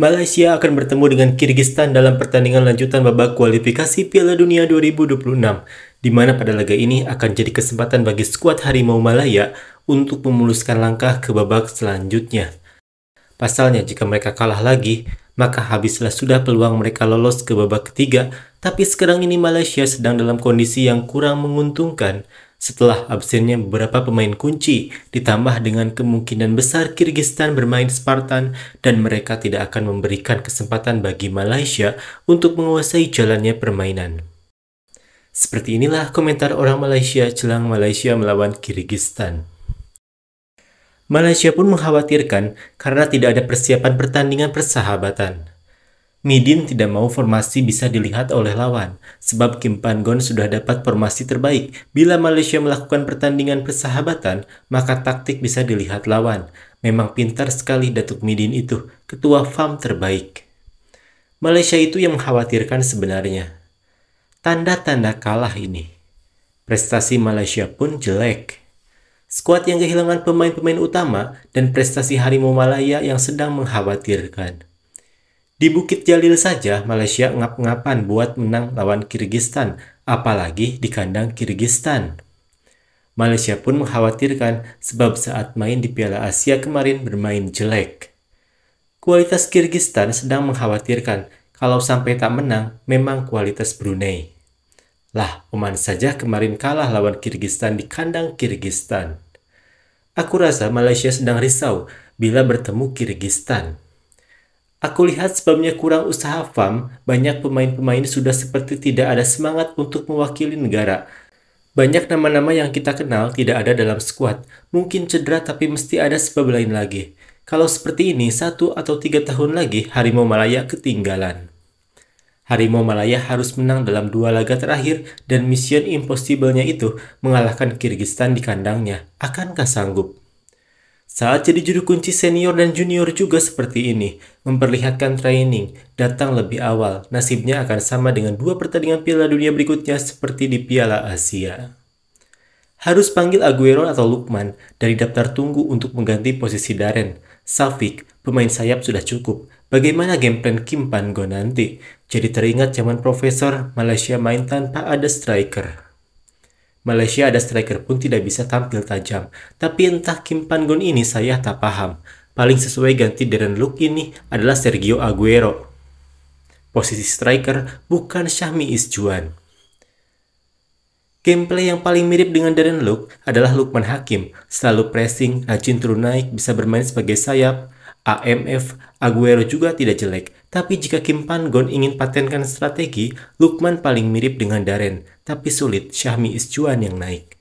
Malaysia akan bertemu dengan Kyrgyzstan dalam pertandingan lanjutan babak kualifikasi Piala Dunia 2026, di mana pada laga ini akan jadi kesempatan bagi skuad Harimau Malaya untuk memuluskan langkah ke babak selanjutnya. Pasalnya jika mereka kalah lagi, maka habislah sudah peluang mereka lolos ke babak ketiga, tapi sekarang ini Malaysia sedang dalam kondisi yang kurang menguntungkan, setelah absennya beberapa pemain kunci, ditambah dengan kemungkinan besar Kyrgyzstan bermain Spartan dan mereka tidak akan memberikan kesempatan bagi Malaysia untuk menguasai jalannya permainan. Seperti inilah komentar orang Malaysia jelang Malaysia melawan Kyrgyzstan. Malaysia pun mengkhawatirkan karena tidak ada persiapan pertandingan persahabatan. Midin tidak mau formasi bisa dilihat oleh lawan, sebab Kim Pangon sudah dapat formasi terbaik. Bila Malaysia melakukan pertandingan persahabatan, maka taktik bisa dilihat lawan. Memang pintar sekali Datuk Midin itu, ketua FAM terbaik. Malaysia itu yang mengkhawatirkan sebenarnya. Tanda-tanda kalah ini. Prestasi Malaysia pun jelek. Skuad yang kehilangan pemain-pemain utama dan prestasi Harimau Malaya yang sedang mengkhawatirkan. Di Bukit Jalil saja Malaysia ngap-ngapan buat menang lawan Kyrgyzstan, apalagi di kandang Kyrgyzstan. Malaysia pun mengkhawatirkan sebab saat main di Piala Asia kemarin bermain jelek. Kualitas Kyrgyzstan sedang mengkhawatirkan kalau sampai tak menang memang kualitas Brunei. Lah, Oman saja kemarin kalah lawan Kyrgyzstan di kandang Kyrgyzstan. Aku rasa Malaysia sedang risau bila bertemu Kyrgyzstan. Aku lihat sebabnya kurang usaha FAM, banyak pemain-pemain sudah seperti tidak ada semangat untuk mewakili negara. Banyak nama-nama yang kita kenal tidak ada dalam skuad. Mungkin cedera tapi mesti ada sebab lain lagi. Kalau seperti ini, satu atau tiga tahun lagi Harimau Malaya ketinggalan. Harimau Malaya harus menang dalam dua laga terakhir dan mission impossible-nya itu mengalahkan Kyrgyzstan di kandangnya. Akankah sanggup? Saat jadi juru kunci senior dan junior juga seperti ini, memperlihatkan training, datang lebih awal, nasibnya akan sama dengan dua pertandingan Piala Dunia berikutnya seperti di Piala Asia. Harus panggil Aguero atau Lukman dari daftar tunggu untuk mengganti posisi Darren. Safik, pemain sayap sudah cukup. Bagaimana game plan Kim go nanti? Jadi teringat zaman Profesor, Malaysia main tanpa ada striker. Malaysia ada striker pun tidak bisa tampil tajam. Tapi entah Kim pan ini saya tak paham. Paling sesuai ganti Darren Luke ini adalah Sergio Aguero. Posisi striker bukan Syahmi Isjuan. Gameplay yang paling mirip dengan Darren Luke adalah Lukman Hakim. Selalu pressing, rajin turun naik, bisa bermain sebagai sayap. AMF, Aguero juga tidak jelek. Tapi jika Kim pan ingin patenkan strategi, Lukman paling mirip dengan Darren, tapi sulit Syahmi Isjuan yang naik.